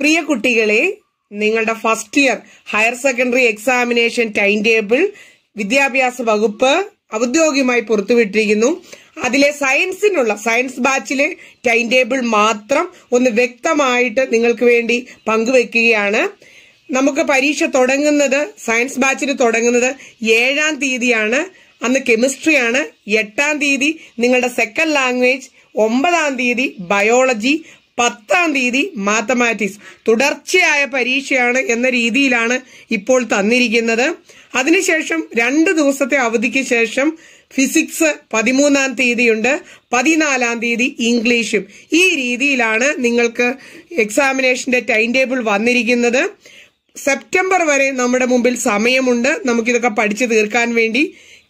പ്രിയ കുട്ടികളെ നിങ്ങളുടെ first year higher secondary examination time table വിദ്യാഭ്യാസ വകുപ്പ് ഔദ്യോഗികമായി പുറത്തുവിട്ടിരിക്കുന്നു അതിലെ സയൻസിനുള്ള സയൻസ് ബാച്ചിലെ ടൈം ടേബിൾ മാത്രം ഒന്ന് വ്യക്തമായിട്ട് നിങ്ങൾക്ക് വേണ്ടി പങ്കുവെക്കുകയാണ് നമുക്ക് പരീക്ഷ തുടങ്ങുന്നത് സയൻസ് ബാച്ചിൽ തുടങ്ങുന്നത് ഏഴാം തീയതിയാണ് അന്ന് കെമിസ്ട്രിയാണ് എട്ടാം തീയതി നിങ്ങളുടെ സെക്കൻഡ് ലാംഗ്വേജ് ഒമ്പതാം തീയതി ബയോളജി പത്താം തീയതി മാത്തമാറ്റിക്സ് തുടർച്ചയായ പരീക്ഷയാണ് എന്ന രീതിയിലാണ് ഇപ്പോൾ തന്നിരിക്കുന്നത് അതിനുശേഷം രണ്ട് ദിവസത്തെ അവധിക്ക് ശേഷം ഫിസിക്സ് പതിമൂന്നാം തീയതിയുണ്ട് പതിനാലാം തീയതി ഇംഗ്ലീഷും ഈ രീതിയിലാണ് നിങ്ങൾക്ക് എക്സാമിനേഷന്റെ ടൈം ടേബിൾ വന്നിരിക്കുന്നത് സെപ്റ്റംബർ വരെ നമ്മുടെ മുമ്പിൽ സമയമുണ്ട് നമുക്കിതൊക്കെ പഠിച്ചു തീർക്കാൻ വേണ്ടി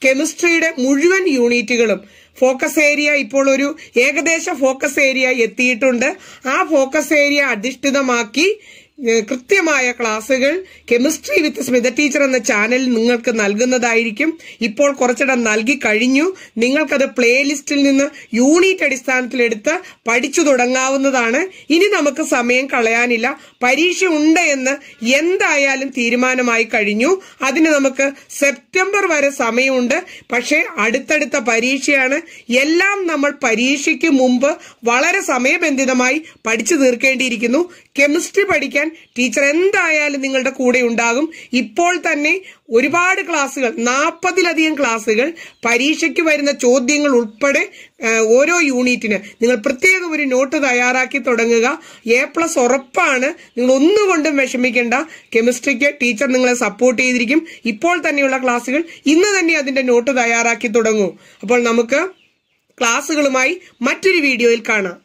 കെമിസ്ട്രിയുടെ മുഴുവൻ യൂണിറ്റുകളും ഫോക്കസ് ഏരിയ ഇപ്പോൾ ഒരു ഏകദേശ ഫോക്കസ് ഏരിയ എത്തിയിട്ടുണ്ട് ആ ഫോക്കസ് ഏരിയ അധിഷ്ഠിതമാക്കി കൃത്യമായ ക്ലാസ്സുകൾ കെമിസ്ട്രി വിത്ത് സ്മിത ടീച്ചർ എന്ന ചാനൽ നിങ്ങൾക്ക് നൽകുന്നതായിരിക്കും ഇപ്പോൾ കുറച്ചിടം നൽകി കഴിഞ്ഞു നിങ്ങൾക്കത് പ്ലേലിസ്റ്റിൽ നിന്ന് യൂണിറ്റ് അടിസ്ഥാനത്തിലെടുത്ത് പഠിച്ചു തുടങ്ങാവുന്നതാണ് ഇനി നമുക്ക് സമയം കളയാനില്ല പരീക്ഷ ഉണ്ട് എന്ന് എന്തായാലും തീരുമാനമായി കഴിഞ്ഞു അതിന് നമുക്ക് സെപ്റ്റംബർ വരെ സമയമുണ്ട് പക്ഷേ അടുത്തടുത്ത പരീക്ഷയാണ് എല്ലാം നമ്മൾ പരീക്ഷയ്ക്ക് മുമ്പ് വളരെ സമയബന്ധിതമായി പഠിച്ചു തീർക്കേണ്ടിയിരിക്കുന്നു കെമിസ്ട്രി പഠിക്കാൻ ടീച്ചർ എന്തായാലും നിങ്ങളുടെ കൂടെ ഉണ്ടാകും ഇപ്പോൾ തന്നെ ഒരുപാട് ക്ലാസ്സുകൾ നാൽപ്പതിലധികം ക്ലാസ്സുകൾ പരീക്ഷയ്ക്ക് വരുന്ന ചോദ്യങ്ങൾ ഉൾപ്പെടെ ഓരോ യൂണിറ്റിന് നിങ്ങൾ പ്രത്യേകം ഒരു നോട്ട് തയ്യാറാക്കി തുടങ്ങുക എ പ്ലസ് ഉറപ്പാണ് നിങ്ങൾ ഒന്നുകൊണ്ടും വിഷമിക്കേണ്ട കെമിസ്ട്രിക്ക് ടീച്ചർ നിങ്ങളെ സപ്പോർട്ട് ചെയ്തിരിക്കും ഇപ്പോൾ തന്നെയുള്ള ക്ലാസ്സുകൾ ഇന്ന് തന്നെ അതിന്റെ നോട്ട് തയ്യാറാക്കി തുടങ്ങൂ അപ്പോൾ നമുക്ക് ക്ലാസ്സുകളുമായി മറ്റൊരു വീഡിയോയിൽ കാണാം